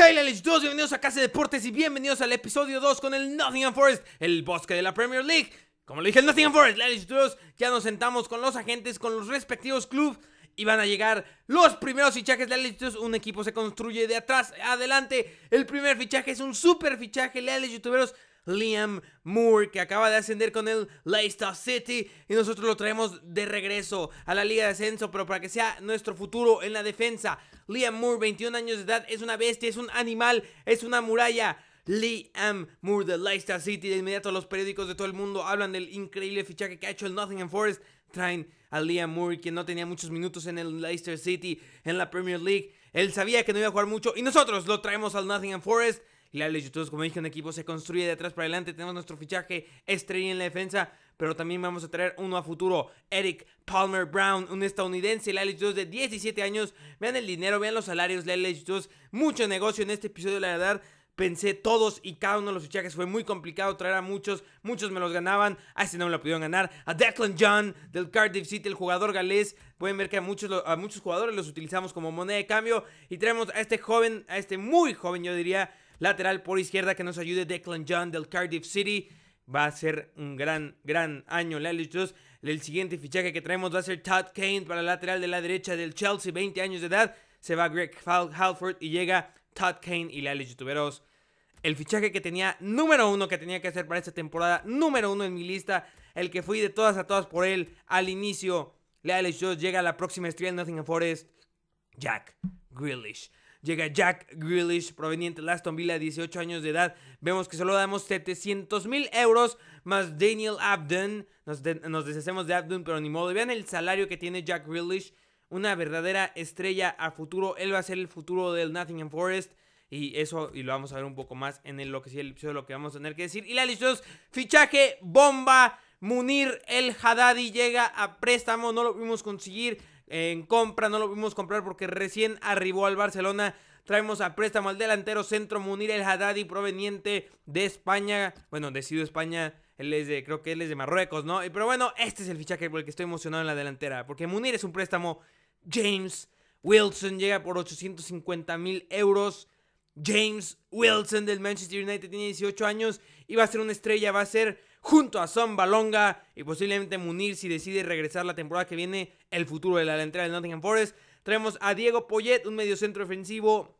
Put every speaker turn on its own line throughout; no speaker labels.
Hey Lich 2? Bienvenidos a Casa de Deportes y bienvenidos al episodio 2 con el Nottingham Forest, el bosque de la Premier League. Como le dije, el Nottingham Forest, Lich 2, ya nos sentamos con los agentes, con los respectivos clubes y van a llegar los primeros fichajes de Alex Un equipo se construye de atrás adelante. El primer fichaje es un super fichaje, leales youtuberos. Liam Moore, que acaba de ascender con el Leicester City. Y nosotros lo traemos de regreso a la Liga de Ascenso, pero para que sea nuestro futuro en la defensa. Liam Moore, 21 años de edad, es una bestia, es un animal, es una muralla. Liam Moore de Leicester City. De inmediato los periódicos de todo el mundo hablan del increíble fichaje que ha hecho el Nottingham Forest. Traen a Liam Moore, que no tenía muchos minutos en el Leicester City, en la Premier League. Él sabía que no iba a jugar mucho y nosotros lo traemos al Nottingham Forest. La youtubers, como dije, un equipo se construye de atrás para adelante. Tenemos nuestro fichaje estrella en la defensa, pero también vamos a traer uno a futuro. Eric Palmer Brown, un estadounidense, la de 17 años. Vean el dinero, vean los salarios, la ley Mucho negocio en este episodio, la verdad pensé todos y cada uno de los fichajes. Fue muy complicado traer a muchos. Muchos me los ganaban. A este no me lo pudieron ganar. A Declan John del Cardiff City, el jugador galés. Pueden ver que a muchos, a muchos jugadores los utilizamos como moneda de cambio. Y traemos a este joven, a este muy joven, yo diría. Lateral por izquierda que nos ayude Declan John del Cardiff City. Va a ser un gran, gran año la El siguiente fichaje que traemos va a ser Todd Kane para el lateral de la derecha del Chelsea, 20 años de edad. Se va Greg Halford y llega Todd Kane y la Youtuberos. El fichaje que tenía número uno que tenía que hacer para esta temporada, número uno en mi lista, el que fui de todas a todas por él al inicio. La llega a la próxima estrella en Nothing Forest, Jack Grealish. Llega Jack Grealish, proveniente de Aston Villa, 18 años de edad. Vemos que solo damos 700 mil euros más Daniel Abden. Nos, deshacemos de Abden, pero ni modo. Vean el salario que tiene Jack Grealish. Una verdadera estrella a futuro. Él va a ser el futuro del Nottingham Forest. Y eso, y lo vamos a ver un poco más en el, lo que sí el episodio, lo que vamos a tener que decir. Y la listos, fichaje, bomba. Munir el Haddadi llega a préstamo, no lo pudimos conseguir en compra, no lo pudimos comprar porque recién arribó al Barcelona. Traemos a préstamo al delantero centro Munir El Haddadi proveniente de España. Bueno, decido España, él es de, creo que él es de Marruecos, ¿no? Pero bueno, este es el fichaje por el que estoy emocionado en la delantera. Porque Munir es un préstamo. James Wilson llega por 850 mil euros. James Wilson del Manchester United tiene 18 años y va a ser una estrella, va a ser junto a Son Balonga y posiblemente Munir si decide regresar la temporada que viene, el futuro de la entrada de Nottingham Forest. Traemos a Diego Poyet, un medio centro ofensivo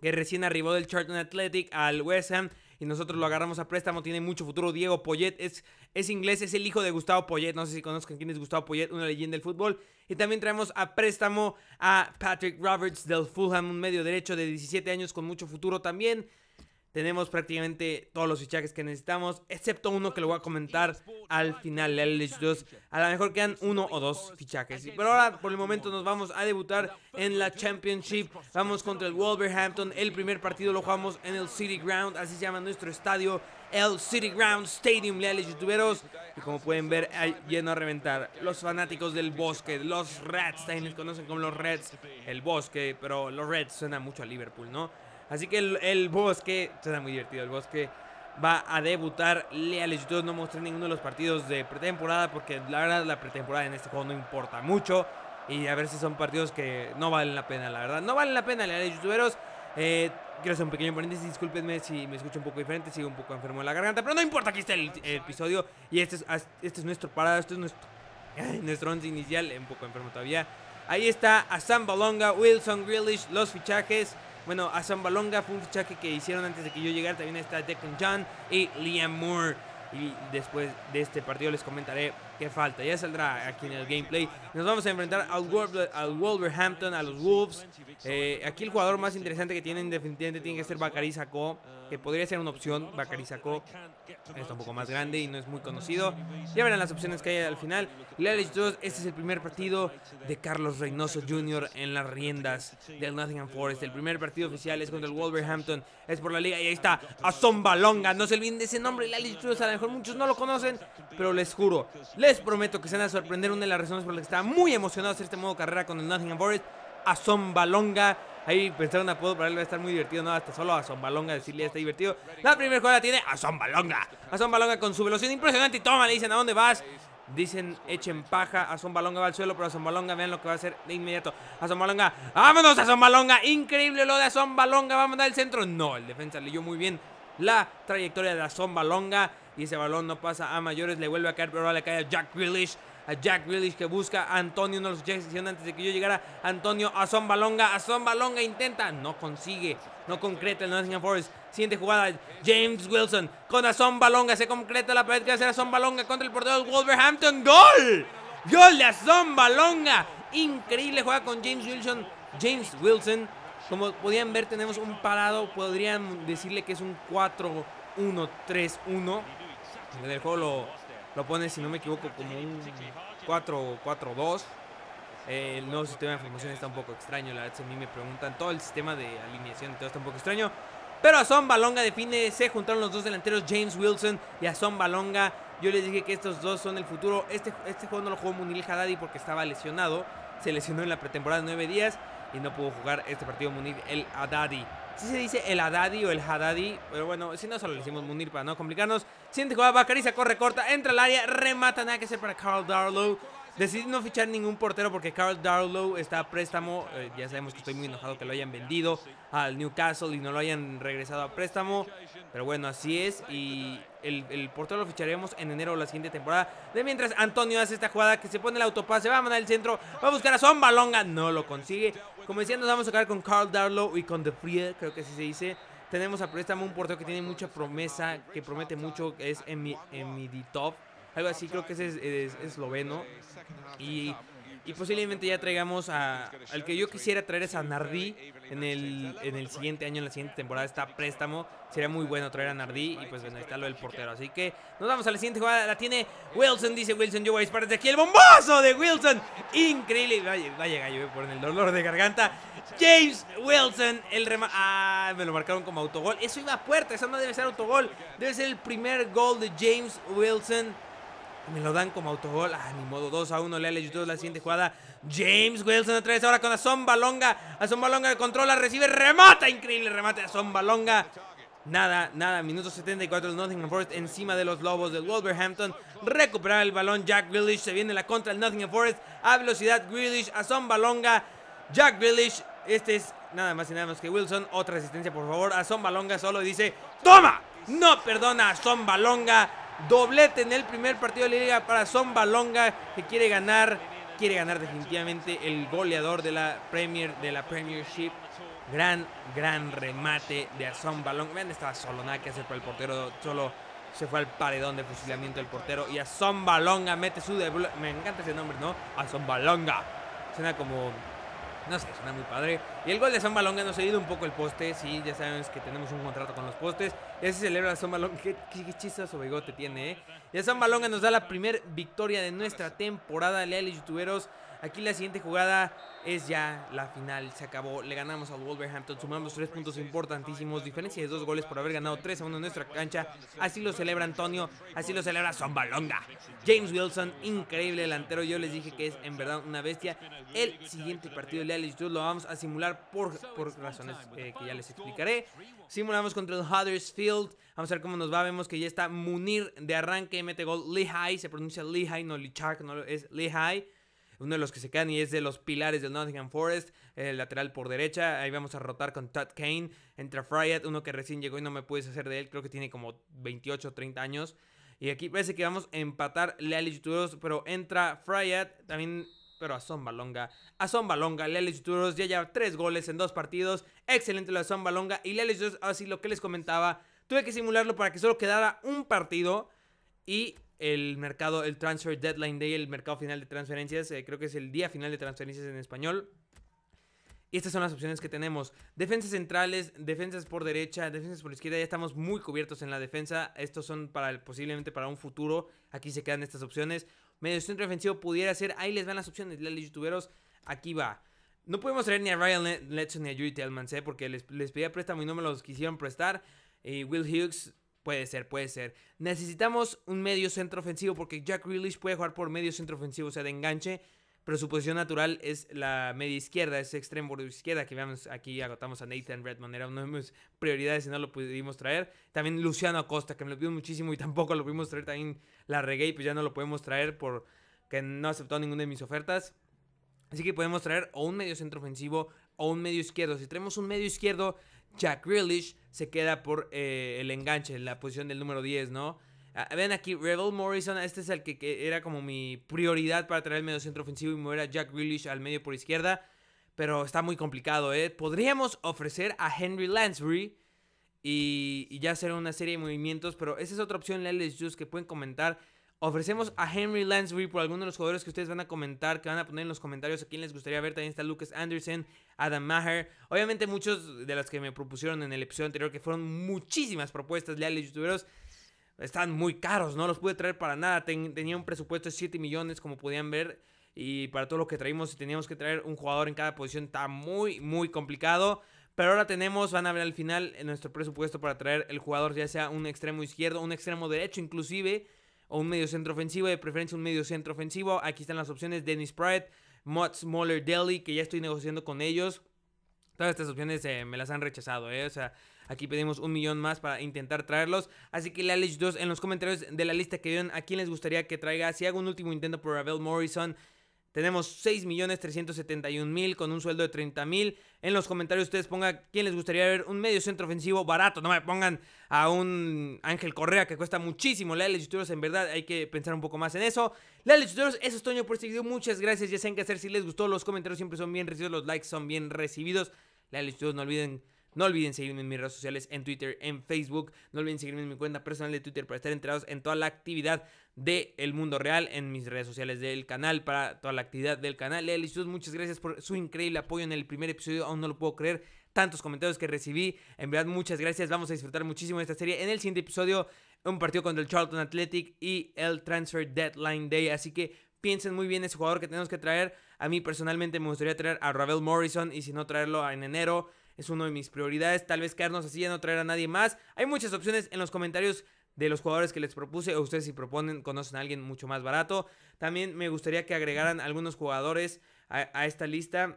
que recién arribó del Charlton Athletic al West Ham y nosotros lo agarramos a préstamo, tiene mucho futuro. Diego Poyet es, es inglés, es el hijo de Gustavo Poyet, no sé si conozcan quién es Gustavo Poyet, una leyenda del fútbol. Y también traemos a préstamo a Patrick Roberts del Fulham, un medio derecho de 17 años con mucho futuro también. Tenemos prácticamente todos los fichajes que necesitamos, excepto uno que lo voy a comentar al final, Leales 2 A lo mejor quedan uno o dos fichajes. Pero ahora, por el momento, nos vamos a debutar en la Championship. Vamos contra el Wolverhampton. El primer partido lo jugamos en el City Ground, así se llama nuestro estadio. El City Ground Stadium, leales youtuberos. Y como pueden ver, hay lleno a reventar. Los fanáticos del bosque, los Reds, también les conocen como los Reds. El bosque, pero los Reds suena mucho a Liverpool, ¿no? Así que el, Bosque, será muy divertido, el Bosque va a debutar. Leales, youtubers no mostré ninguno de los partidos de pretemporada porque la verdad la pretemporada en este juego no importa mucho. Y a ver si son partidos que no valen la pena, la verdad. No valen la pena, leales youtuberos. Eh, quiero hacer un pequeño paréntesis, discúlpenme si me escucho un poco diferente, sigo un poco enfermo en la garganta, pero no importa, aquí está el, episodio y este es, nuestro parada, este es nuestro, este nuestro once inicial, un poco enfermo todavía. Ahí está a Sam Balonga, Wilson Grealish, los fichajes. Bueno, a Zambalonga fue un que hicieron antes de que yo llegara. También está Declan John y Liam Moore. Y después de este partido les comentaré qué falta. Ya saldrá aquí en el gameplay. Nos vamos a enfrentar al, Wolverhampton, a los Wolves. Eh, aquí el jugador más interesante que tienen definitivamente tiene que ser Bakari que podría ser una opción. Bakary Sacó está un poco más grande y no es muy conocido. Ya verán las opciones que hay al final. Lealich 2, este es el primer partido de Carlos Reynoso Jr. en las riendas del Nottingham Forest. El primer partido oficial es contra el Wolverhampton, es por la liga y ahí está Azomba No se olviden de ese nombre, La 2, a lo mejor muchos no lo conocen, pero les juro, les prometo que se van a sorprender. Una de las razones por las que estaba muy emocionado hacer este modo carrera con el Nottingham Forest. Azomba Ahí pensaron un apodo para él, va a estar muy divertido. No, hasta solo a Zombalonga decirle, está divertido. La primera jugada tiene a Zombalonga. A Zombalonga con su velocidad impresionante. Y toma, le dicen, ¿a dónde vas? Dicen, echen paja. A Zombalonga va al suelo, pero a Zombalonga vean lo que va a hacer de inmediato. A Zombalonga, vámonos a Zombalonga. Increíble lo de a Zombalonga. Va a mandar el centro. No, el defensa leyó muy bien la trayectoria de a Zombalonga. Y ese balón no pasa a mayores. Le vuelve a caer, pero ahora le cae a Jack Willis a Jack Willis que busca a Antonio. No los escuché antes de que yo llegara. Antonio a Zombalonga. A Zombalonga intenta. No consigue. No concreta el Nottingham Forest. Siguiente jugada. James Wilson con a Zombalonga. Se concreta la pared que va a hacer a contra el portero de Wolverhampton. ¡Gol! ¡Gol de a Zombalonga! Increíble juega con James Wilson. James Wilson. Como podían ver, tenemos un parado. Podrían decirle que es un 4-1-3-1. El juego lo lo pone, si no me equivoco, como un 4-4-2. Eh, el nuevo sistema de formación está un poco extraño, la verdad, es que a mí me preguntan. Todo el sistema de alineación y todo está un poco extraño. Pero a Son Balonga define, se juntaron los dos delanteros, James Wilson y a Son Balonga. Yo les dije que estos dos son el futuro. Este, este juego no lo jugó Munil Haddadi porque estaba lesionado. Se lesionó en la pretemporada nueve días y no pudo jugar este partido Munir el Haddadi. Si se dice el Haddadi o el hadadi pero bueno, si no solo lo decimos munir para no complicarnos. Siguiente jugada, Bacariza corre corta, entra al área, remata, nada que hacer para Carl Darlow. Decidí no fichar ningún portero porque Carl Darlow está a préstamo. Eh, ya sabemos que estoy muy enojado que lo hayan vendido al Newcastle y no lo hayan regresado a préstamo. Pero bueno, así es. Y el, portero lo ficharemos en enero de la siguiente temporada. De mientras Antonio hace esta jugada que se pone el autopase, va a mandar el centro, va a buscar a Son Balonga, no lo consigue. Como decía, nos vamos a tocar con Carl Darlow y con De Free creo que así se dice. Tenemos a préstamo un portero que tiene mucha promesa, que promete mucho, que es Emiditov. Algo así, creo que es, es, es esloveno. Y y posiblemente ya traigamos a. Al que yo quisiera traer es a Nardí en el, en el siguiente año, en la siguiente temporada. Está préstamo. Sería muy bueno traer a Nardí. Y pues bueno, está lo del portero. Así que nos vamos a la siguiente jugada. La tiene Wilson, dice Wilson. Yo voy a disparar de aquí. El bombazo de Wilson. Increíble. Vaya, vaya gallo, por el dolor de garganta. James Wilson, el rema. Ah, me lo marcaron como autogol. Eso iba a puerta. Eso no debe ser autogol. Debe ser el primer gol de James Wilson. Me lo dan como autogol. Ah, ni modo. 2 a 1. Le todo la siguiente jugada. James Wilson otra vez ahora con a Longa. Azomba Longa controla, recibe, remata. Increíble remate a Azomba Nada, nada, minuto 74, Nottingham Forest encima de los Lobos del Wolverhampton. Recuperar el balón, Jack Grealish se viene la contra el Nottingham Forest. A velocidad, Grealish, a son Jack Grealish, este es nada más y nada menos que Wilson. Otra asistencia, por favor. A son solo dice, ¡toma! No perdona a Sombalonga. Doblete en el primer partido de la liga para Zombalonga que quiere ganar, quiere ganar definitivamente el goleador de la Premier, de la Premiership. Gran, gran remate de Zombalonga, Vean, estaba solo, nada que hacer para el portero. Solo se fue al paredón de fusilamiento del portero. Y a Balonga mete su Me encanta ese nombre, ¿no? A Balonga. Suena como. No sé, suena muy padre. Y el gol de Son nos nos ido un poco el poste. Sí, ya sabemos que tenemos un contrato con los postes. Ese celebra San Son Qué, qué bigote tiene, ¿eh? Y Son nos da la primera victoria de nuestra temporada. Leales youtuberos. Aquí la siguiente jugada es ya la final. Se acabó. Le ganamos al Wolverhampton. Sumamos tres puntos importantísimos. Diferencia de dos goles por haber ganado 3 a 1 en nuestra cancha. Así lo celebra Antonio. Así lo celebra Zombalonga. James Wilson, increíble delantero. Yo les dije que es en verdad una bestia. El siguiente partido de Leales YouTube lo vamos a simular por, razones eh, que ya les explicaré. Simulamos contra el Huddersfield. Vamos a ver cómo nos va. Vemos que ya está Munir de arranque. Mete gol Lehigh. Se pronuncia Lehigh, no Lichak. No, es Lehigh uno de los que se quedan y es de los pilares del Nottingham Forest, el lateral por derecha, ahí vamos a rotar con Todd Kane, entra Fryat, uno que recién llegó y no me puedes hacer de él, creo que tiene como 28 o 30 años. Y aquí parece que vamos a empatar Leal y pero entra Fryat, también pero a Son A Son Balonga, Lelis ya lleva tres goles en dos partidos. Excelente lo de Son Balonga. Y Lelis así lo que les comentaba, tuve que simularlo para que solo quedara un partido. Y el mercado, el transfer deadline day, el mercado final de transferencias, eh, creo que es el día final de transferencias en español. Y estas son las opciones que tenemos. Defensas centrales, defensas por derecha, defensas por izquierda. Ya estamos muy cubiertos en la defensa. Estos son para el, posiblemente para un futuro. Aquí se quedan estas opciones medio centro ofensivo pudiera ser. Ahí les van las opciones, los youtuberos. Aquí va. No podemos traer ni a Ryan Letson ni a Judy Tellman, ¿eh? porque les, pedía préstamo y no me los quisieron prestar. Y eh, Will Hughes, puede ser, puede ser. Necesitamos un medio centro ofensivo porque Jack Grealish puede jugar por medio centro ofensivo, o sea, de enganche pero su posición natural es la media izquierda, es extremo borde izquierda, que veamos aquí agotamos a Nathan Redmond, era una de mis prioridades y no lo pudimos traer. También Luciano Acosta, que me lo pidió muchísimo y tampoco lo pudimos traer, también la reggae, pues ya no lo podemos traer porque no aceptó ninguna de mis ofertas. Así que podemos traer o un medio centro ofensivo o un medio izquierdo. Si traemos un medio izquierdo, Jack Grealish se queda por eh, el enganche, la posición del número 10, ¿no? Ah, ven aquí, Rebel Morrison, este es el que, era como mi prioridad para traer el medio centro ofensivo y mover a Jack Grealish al medio por izquierda. Pero está muy complicado, ¿eh? Podríamos ofrecer a Henry Lansbury y, ya hacer una serie de movimientos, pero esa es otra opción, Leales Juice, que pueden comentar. Ofrecemos a Henry Lansbury por alguno de los jugadores que ustedes van a comentar, que van a poner en los comentarios a quién les gustaría ver. También está Lucas Anderson, Adam Maher. Obviamente muchos de las que me propusieron en el episodio anterior, que fueron muchísimas propuestas, leales youtuberos. Están muy caros, no los pude traer para nada. tenía un presupuesto de 7 millones, como podían ver. Y para todo lo que traímos, teníamos que traer un jugador en cada posición. Está muy, muy complicado. Pero ahora tenemos, van a ver al final, nuestro presupuesto para traer el jugador, ya sea un extremo izquierdo, un extremo derecho inclusive, o un medio centro ofensivo, de preferencia un medio centro ofensivo. Aquí están las opciones, Dennis Pratt, Mott Smaller, Deli, que ya estoy negociando con ellos. Todas estas opciones eh, me las han rechazado, eh. o sea, Aquí pedimos un millón más para intentar traerlos. Así que la 2 en los comentarios de la lista que dieron a quién les gustaría que traiga. Si hago un último intento por Ravel Morrison. Tenemos 6.371.000 con un sueldo de 30.000. En los comentarios ustedes pongan quién les gustaría ver un medio centro ofensivo barato. No me pongan a un Ángel Correa que cuesta muchísimo. La 2 en verdad, hay que pensar un poco más en eso. La 2 eso es Toño por este video. Muchas gracias. Ya saben qué hacer. Si les gustó, los comentarios siempre son bien recibidos. Los likes son bien recibidos. La 2 no olviden no olviden seguirme en mis redes sociales, en Twitter, en Facebook. No olviden seguirme en mi cuenta personal de Twitter para estar enterados en toda la actividad del mundo real, en mis redes sociales del canal, para toda la actividad del canal. Lealitos, muchas gracias por su increíble apoyo en el primer episodio. Aún no lo puedo creer. Tantos comentarios que recibí. En verdad, muchas gracias. Vamos a disfrutar muchísimo de esta serie. En el siguiente episodio, un partido contra el Charlton Athletic y el Transfer Deadline Day. Así que piensen muy bien ese jugador que tenemos que traer. A mí personalmente me gustaría traer a Ravel Morrison y si no traerlo en enero es una de mis prioridades. Tal vez quedarnos así, y no traer a nadie más. Hay muchas opciones en los comentarios de los jugadores que les propuse o ustedes si proponen conocen a alguien mucho más barato. También me gustaría que agregaran algunos jugadores a, esta lista.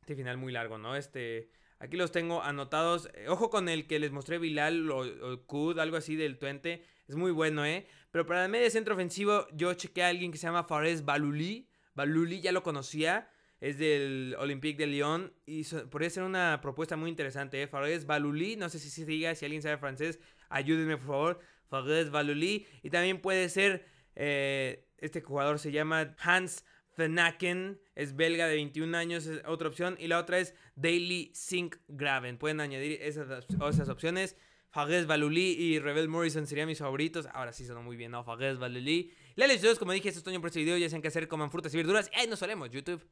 Este final muy largo, ¿no? Este... Aquí los tengo anotados. Eh, ojo con el que les mostré Bilal o, Kud, algo así del tuente. Es muy bueno, ¿eh? Pero para el medio centro ofensivo yo chequé a alguien que se llama Fares Baluli. Baluli ya lo conocía es del Olympique de Lyon y podría ser una propuesta muy interesante. ¿eh? Fares no sé si se diga, si alguien sabe francés, ayúdenme por favor. Fares Baluli y también puede ser, eh, este jugador se llama Hans Fenaken, es belga de 21 años, es otra opción. Y la otra es Daily Sink Graven. Pueden añadir esas, esas opciones. Fagés Balulí y Rebel Morrison serían mis favoritos. Ahora sí sonó muy bien, ¿no? ley Balulí. como dije, este otoño por este video. Ya saben qué hacer, coman frutas y verduras. ahí Nos solemos, YouTube.